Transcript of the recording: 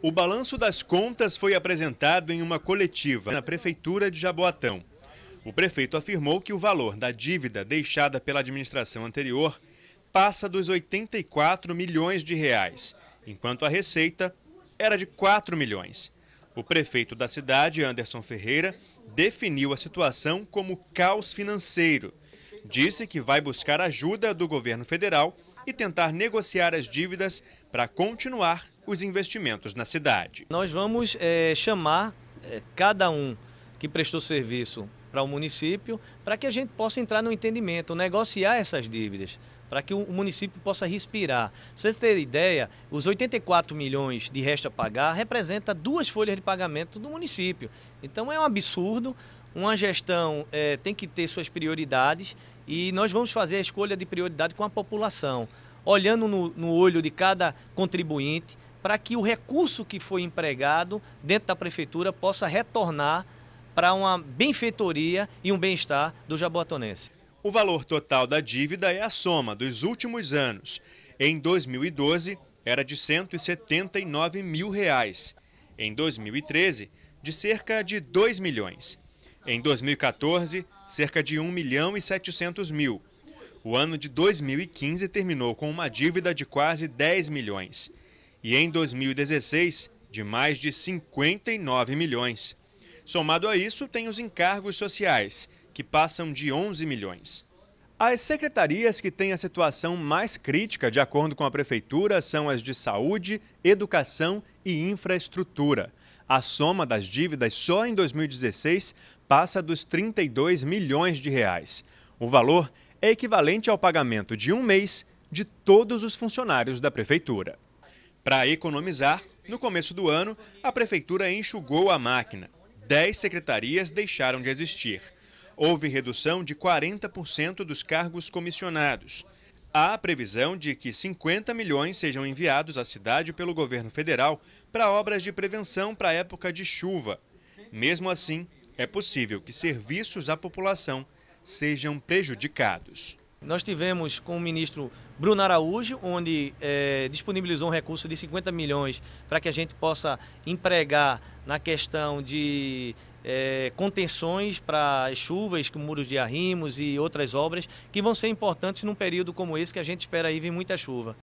O balanço das contas foi apresentado em uma coletiva na Prefeitura de Jaboatão. O prefeito afirmou que o valor da dívida deixada pela administração anterior passa dos 84 milhões de reais, enquanto a receita era de 4 milhões. O prefeito da cidade, Anderson Ferreira, definiu a situação como caos financeiro disse que vai buscar ajuda do governo federal e tentar negociar as dívidas para continuar os investimentos na cidade. Nós vamos é, chamar é, cada um que prestou serviço para o município para que a gente possa entrar no entendimento, negociar essas dívidas, para que o município possa respirar. Para vocês terem ideia, os 84 milhões de resto a pagar representa duas folhas de pagamento do município. Então é um absurdo uma gestão é, tem que ter suas prioridades e nós vamos fazer a escolha de prioridade com a população, olhando no, no olho de cada contribuinte, para que o recurso que foi empregado dentro da prefeitura possa retornar para uma benfeitoria e um bem-estar do jaboatonense. O valor total da dívida é a soma dos últimos anos. Em 2012, era de 179 mil reais. Em 2013, de cerca de 2 milhões. Em 2014, cerca de 1 milhão e 700 mil. O ano de 2015 terminou com uma dívida de quase 10 milhões. E em 2016, de mais de 59 milhões. Somado a isso, tem os encargos sociais, que passam de 11 milhões. As secretarias que têm a situação mais crítica, de acordo com a Prefeitura, são as de saúde, educação e infraestrutura. A soma das dívidas só em 2016 passa dos 32 milhões de reais. O valor é equivalente ao pagamento de um mês de todos os funcionários da prefeitura. Para economizar, no começo do ano, a prefeitura enxugou a máquina. Dez secretarias deixaram de existir. Houve redução de 40% dos cargos comissionados. Há a previsão de que 50 milhões sejam enviados à cidade pelo governo federal para obras de prevenção para a época de chuva. Mesmo assim, é possível que serviços à população sejam prejudicados. Nós tivemos com o ministro Bruno Araújo, onde é, disponibilizou um recurso de 50 milhões para que a gente possa empregar na questão de é, contenções para chuvas, como muros de arrimos e outras obras, que vão ser importantes num período como esse que a gente espera aí vir muita chuva.